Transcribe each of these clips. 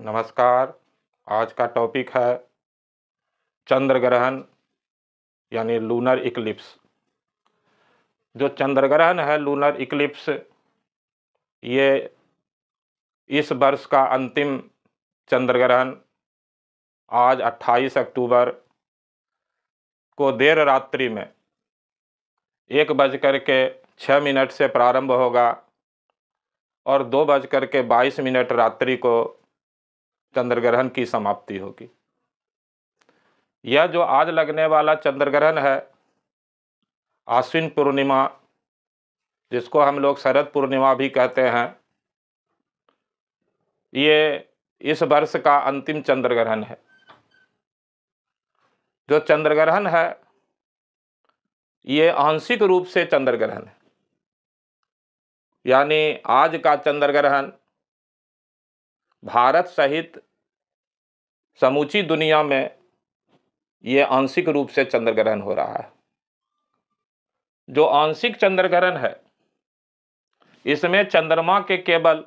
नमस्कार आज का टॉपिक है चंद्र ग्रहण यानी लूनर इक्लिप्स जो चंद्र ग्रहण है लूनर इक्लिप्स ये इस वर्ष का अंतिम चंद्र ग्रहण आज 28 अक्टूबर को देर रात्रि में एक बज कर के छः मिनट से प्रारंभ होगा और दो बज कर के बाईस मिनट रात्रि को चंद्रग्रहण की समाप्ति होगी यह जो आज लगने वाला चंद्रग्रहण है आश्विन पूर्णिमा जिसको हम लोग शरद पूर्णिमा भी कहते हैं ये इस वर्ष का अंतिम चंद्रग्रहण है जो चंद्रग्रहण है ये आंशिक रूप से चंद्रग्रहण है यानी आज का चंद्रग्रहण भारत सहित समूची दुनिया में ये आंशिक रूप से चंद्र ग्रहण हो रहा है जो आंशिक चंद्र ग्रहण है इसमें चंद्रमा के केवल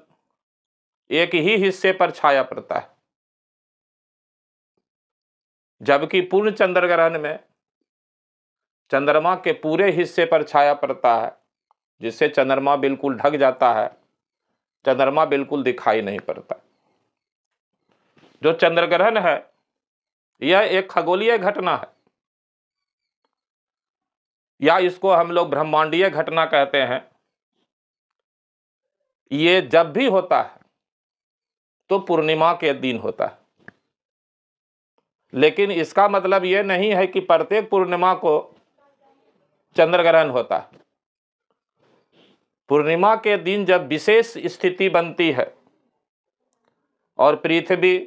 एक ही हिस्से पर छाया पड़ता है जबकि पूर्ण चंद्र ग्रहण में चंद्रमा के पूरे हिस्से पर छाया पड़ता है जिससे चंद्रमा बिल्कुल ढक जाता है चंद्रमा बिल्कुल दिखाई नहीं पड़ता जो चंद्रग्रहण है यह एक खगोलीय घटना है या इसको हम लोग ब्रह्मांडीय घटना कहते हैं ये जब भी होता है तो पूर्णिमा के दिन होता है लेकिन इसका मतलब ये नहीं है कि प्रत्येक पूर्णिमा को चंद्र ग्रहण होता है पूर्णिमा के दिन जब विशेष स्थिति बनती है और पृथ्वी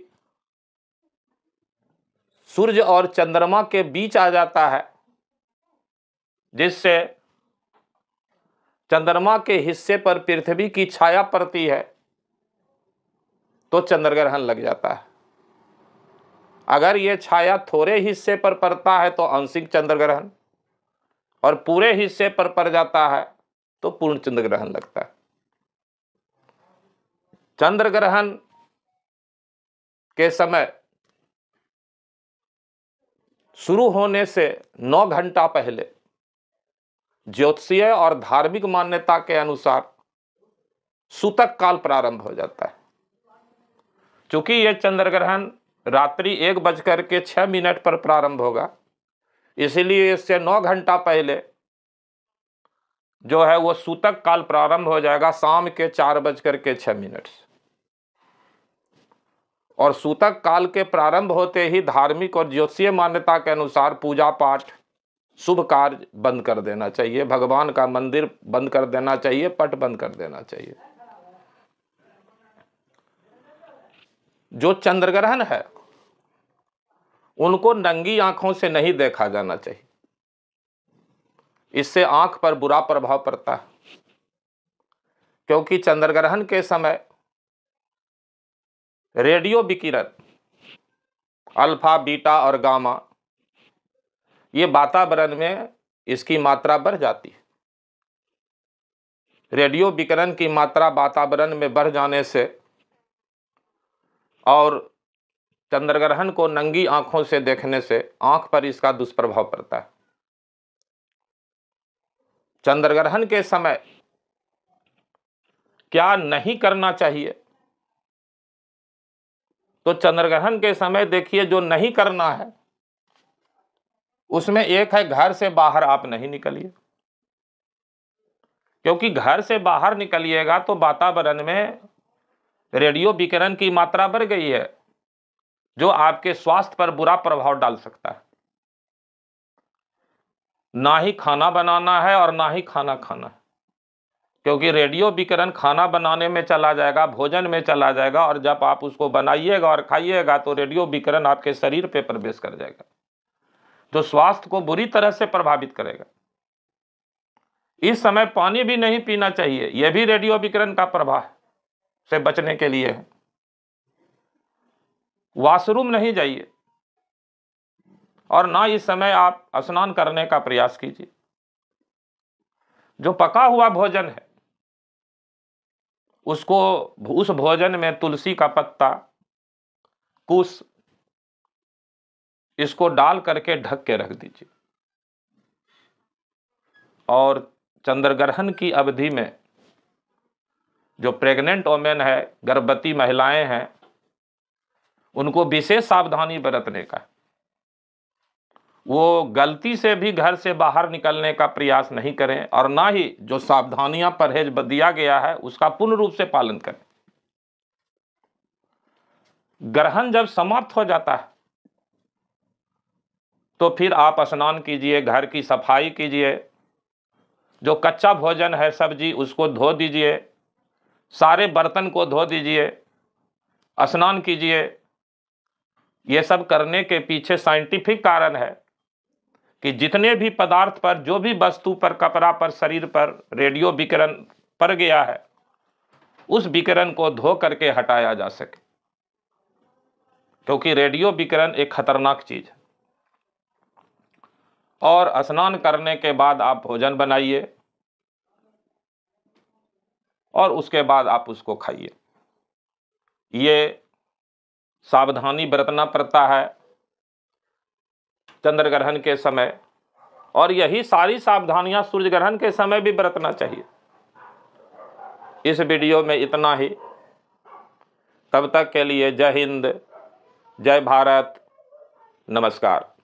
सूर्य और चंद्रमा के बीच आ जाता है जिससे चंद्रमा के हिस्से पर पृथ्वी की छाया पड़ती है तो चंद्रग्रहण लग जाता है अगर ये छाया थोड़े हिस्से पर पड़ता है तो आंशिक चंद्रग्रहण और पूरे हिस्से पर पड़ जाता है तो पूर्ण चंद्र ग्रहण लगता है चंद्र ग्रहण के समय शुरू होने से नौ घंटा पहले ज्योतिषीय और धार्मिक मान्यता के अनुसार सूतक काल प्रारंभ हो जाता है चूंकि यह चंद्र ग्रहण रात्रि एक बजकर के छह मिनट पर प्रारंभ होगा इसलिए इससे नौ घंटा पहले जो है वो सूतक काल प्रारंभ हो जाएगा शाम के चार बजकर के छह मिनट से और सूतक काल के प्रारंभ होते ही धार्मिक और ज्योतिषीय मान्यता के अनुसार पूजा पाठ शुभ कार्य बंद कर देना चाहिए भगवान का मंदिर बंद कर देना चाहिए पट बंद कर देना चाहिए जो चंद्र ग्रहण है उनको नंगी आंखों से नहीं देखा जाना चाहिए इससे आंख पर बुरा प्रभाव पड़ता है क्योंकि चंद्र ग्रहण के समय रेडियो विकिरण अल्फा बीटा और गामा ये वातावरण में इसकी मात्रा बढ़ जाती है रेडियो विकिरण की मात्रा वातावरण में बढ़ जाने से और चंद्रग्रहण को नंगी आंखों से देखने से आंख पर इसका दुष्प्रभाव पड़ता है चंद्रग्रहण के समय क्या नहीं करना चाहिए तो चंद्रग्रहण के समय देखिए जो नहीं करना है उसमें एक है घर से बाहर आप नहीं निकलिए क्योंकि घर से बाहर निकलिएगा तो वातावरण में रेडियो विकिरण की मात्रा बढ़ गई है जो आपके स्वास्थ्य पर बुरा प्रभाव डाल सकता है ना ही खाना बनाना है और ना ही खाना खाना है क्योंकि रेडियो विकरण खाना बनाने में चला जाएगा भोजन में चला जाएगा और जब आप उसको बनाइएगा और खाइएगा तो रेडियो विकरण आपके शरीर पे प्रवेश कर जाएगा जो स्वास्थ्य को बुरी तरह से प्रभावित करेगा इस समय पानी भी नहीं पीना चाहिए यह भी रेडियो विकिरण का प्रभाव से बचने के लिए है वॉशरूम नहीं जाइए और ना इस समय आप स्नान करने का प्रयास कीजिए जो पका हुआ भोजन है उसको उस भोजन में तुलसी का पत्ता कुश इसको डाल करके ढक के रख दीजिए और चंद्रग्रहण की अवधि में जो प्रेग्नेंट ओमेन है गर्भवती महिलाएं हैं उनको विशेष सावधानी बरतने का है वो गलती से भी घर से बाहर निकलने का प्रयास नहीं करें और ना ही जो सावधानियां परहेज दिया गया है उसका पूर्ण रूप से पालन करें ग्रहण जब समाप्त हो जाता है तो फिर आप स्नान कीजिए घर की सफाई कीजिए जो कच्चा भोजन है सब्जी उसको धो दीजिए सारे बर्तन को धो दीजिए स्नान कीजिए ये सब करने के पीछे साइंटिफिक कारण है कि जितने भी पदार्थ पर जो भी वस्तु पर कपड़ा पर शरीर पर रेडियो विकिरण पड़ गया है उस विकिरण को धो करके हटाया जा सके क्योंकि रेडियो विकिरण एक खतरनाक चीज़ है और स्नान करने के बाद आप भोजन बनाइए और उसके बाद आप उसको खाइए ये सावधानी बरतना पड़ता है चंद्र ग्रहण के समय और यही सारी सावधानियां सूर्य ग्रहण के समय भी बरतना चाहिए इस वीडियो में इतना ही तब तक के लिए जय हिंद जय भारत नमस्कार